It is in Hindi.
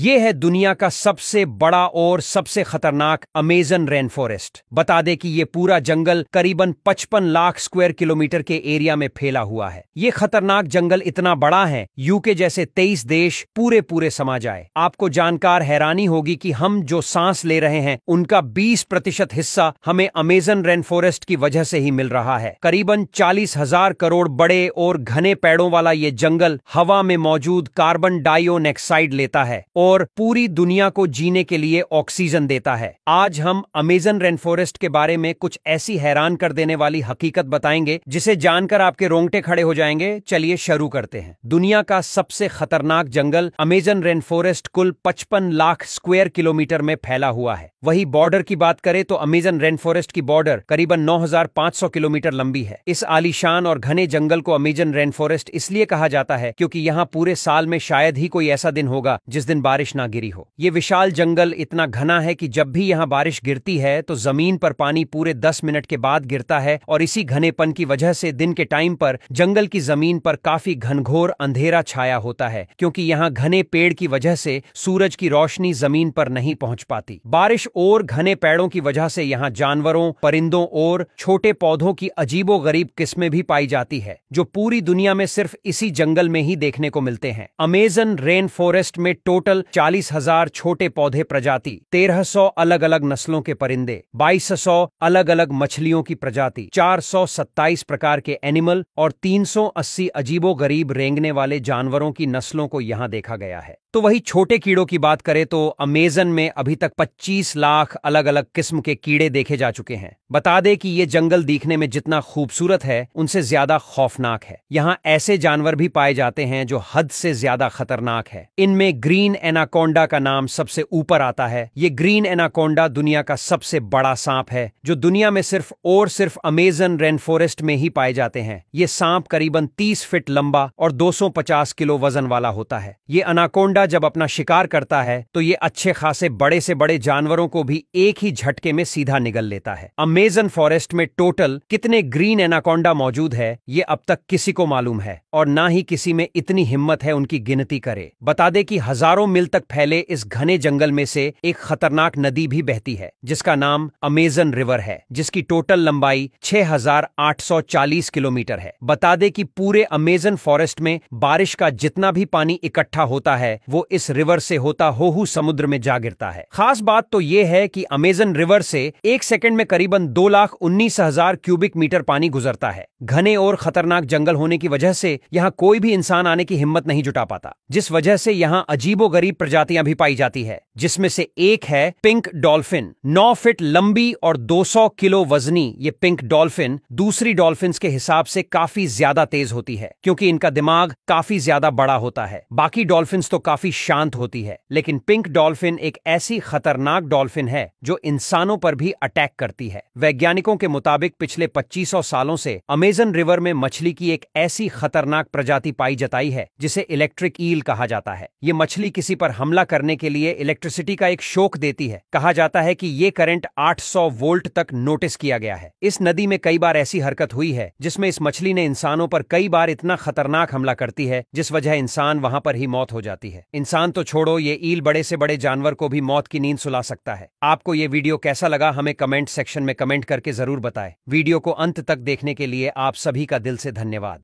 ये है दुनिया का सबसे बड़ा और सबसे खतरनाक अमेजन रेन फॉरेस्ट बता दे कि ये पूरा जंगल करीबन 55 लाख स्क्वायर किलोमीटर के एरिया में फैला हुआ है ये खतरनाक जंगल इतना बड़ा है यूके जैसे 23 देश पूरे पूरे समा जाए आपको जानकार हैरानी होगी कि हम जो सांस ले रहे हैं उनका 20 प्रतिशत हिस्सा हमें अमेजन रेन फॉरेस्ट की वजह से ही मिल रहा है करीबन चालीस हजार करोड़ बड़े और घने पेड़ों वाला ये जंगल हवा में मौजूद कार्बन डाइओनेक्साइड लेता है और और पूरी दुनिया को जीने के लिए ऑक्सीजन देता है आज हम अमेजन रेनफॉरेस्ट के बारे में कुछ ऐसी हैरान कर देने वाली हकीकत बताएंगे जिसे जानकर आपके रोंगटे खड़े हो जाएंगे चलिए शुरू करते हैं दुनिया का सबसे खतरनाक जंगल अमेजन रेनफॉरेस्ट कुल पचपन लाख स्क्वायर किलोमीटर में फैला हुआ है वही बॉर्डर की बात करें तो अमेजन रेनफॉरेस्ट की बॉर्डर करीबन 9,500 किलोमीटर लंबी है इस आलीशान और घने जंगल को अमेजन रेनफॉरेस्ट इसलिए कहा जाता है क्योंकि यहाँ पूरे साल में शायद ही कोई ऐसा दिन होगा जिस दिन बारिश बारिश ना गिरी हो ये विशाल जंगल इतना घना है कि जब भी यहाँ बारिश गिरती है तो जमीन पर पानी पूरे दस मिनट के बाद गिरता है और इसी घनेपन की वजह से दिन के टाइम पर जंगल की जमीन पर काफी घनघोर अंधेरा छाया होता है क्योंकि यहाँ घने पेड़ की वजह से सूरज की रोशनी जमीन पर नहीं पहुंच पाती बारिश और घने पेड़ों की वजह से यहाँ जानवरों परिंदों और छोटे पौधों की अजीबो गरीब किस्में भी पाई जाती है जो पूरी दुनिया में सिर्फ इसी जंगल में ही देखने को मिलते हैं अमेजन रेन फॉरेस्ट में टोटल जंगल चालीस हजार छोटे पौधे प्रजाति 1300 अलग अलग नस्लों के परिंदे 2200 अलग अलग मछलियों की प्रजाति 427 प्रकार के एनिमल और 380 अजीबो गरीब रेंगने वाले जानवरों की नस्लों को यहाँ देखा गया है तो वही छोटे कीड़ों की बात करें तो अमेजन में अभी तक 25 लाख अलग अलग किस्म के कीड़े देखे जा चुके हैं बता दें कि ये जंगल दिखने में जितना खूबसूरत है उनसे ज्यादा खौफनाक है यहाँ ऐसे जानवर भी पाए जाते हैं जो हद से ज्यादा खतरनाक है इनमें ग्रीन एनाकोंडा का नाम सबसे ऊपर आता है ये ग्रीन एनाकोंडा दुनिया का सबसे बड़ा सांप है जो दुनिया में सिर्फ और सिर्फ अमेजन रेन फॉरेस्ट में ही पाए जाते हैं ये सांप करीबन तीस फिट लंबा और दो किलो वजन वाला होता है ये अनाकोंडा लौंडा जब अपना शिकार करता है तो ये अच्छे खासे बड़े से बड़े जानवरों को भी एक ही झटके में सीधा निगल लेता है अमेजन फॉरेस्ट में टोटल कितने ग्रीन एनाकोंडा मौजूद है ये अब तक किसी को मालूम है और ना ही किसी में इतनी हिम्मत है उनकी गिनती करे बता दे की हजारों मील तक फैले इस घने जंगल में से एक खतरनाक नदी भी बहती है जिसका नाम अमेजन रिवर है जिसकी टोटल लंबाई छह किलोमीटर है बता दे की पूरे अमेजन फॉरेस्ट में बारिश का जितना भी पानी इकट्ठा होता है वो इस रिवर से होता होहू समुद्र में जा गिरता है खास बात तो ये है कि अमेजन रिवर से एक सेकंड में करीबन दो लाख उन्नीस हजार क्यूबिक मीटर पानी गुजरता है घने और खतरनाक जंगल होने की वजह से यहाँ कोई भी इंसान आने की हिम्मत नहीं जुटा पाता जिस वजह से यहाँ अजीबो गरीब प्रजातियां भी पाई जाती है जिसमें से एक है पिंक डॉल्फिन नौ फिट लंबी और दो किलो वजनी ये पिंक डॉल्फिन दूसरी डॉल्फिन के हिसाब से काफी ज्यादा तेज होती है क्योंकि इनका दिमाग काफी ज्यादा बड़ा होता है बाकी डॉल्फिन तो काफी काफी शांत होती है लेकिन पिंक डॉल्फिन एक ऐसी खतरनाक डॉल्फिन है जो इंसानों पर भी अटैक करती है वैज्ञानिकों के मुताबिक पिछले 2500 सालों से अमेजन रिवर में मछली की एक ऐसी खतरनाक प्रजाति पाई जताई है जिसे इलेक्ट्रिक ईल कहा जाता है ये मछली किसी पर हमला करने के लिए इलेक्ट्रिसिटी का एक शोक देती है कहा जाता है की ये करंट आठ वोल्ट तक नोटिस किया गया है इस नदी में कई बार ऐसी हरकत हुई है जिसमे इस मछली ने इंसानों पर कई बार इतना खतरनाक हमला करती है जिस वजह इंसान वहां पर ही मौत हो जाती है इंसान तो छोड़ो ये ईल बड़े से बड़े जानवर को भी मौत की नींद सुला सकता है आपको ये वीडियो कैसा लगा हमें कमेंट सेक्शन में कमेंट करके जरूर बताएं वीडियो को अंत तक देखने के लिए आप सभी का दिल से धन्यवाद